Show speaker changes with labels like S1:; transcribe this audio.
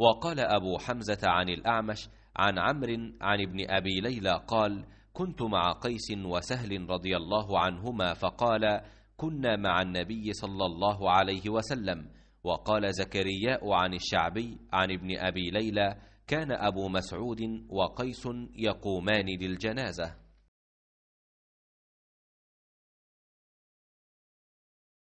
S1: وقال أبو حمزة عن الأعمش عن عمرو عن ابن أبي ليلى قال كنت مع قيس وسهل رضي الله عنهما فقال كنا مع النبي صلى الله عليه وسلم وقال زكرياء عن الشعبي عن ابن أبي ليلى كان أبو مسعود وقيس يقومان للجنازة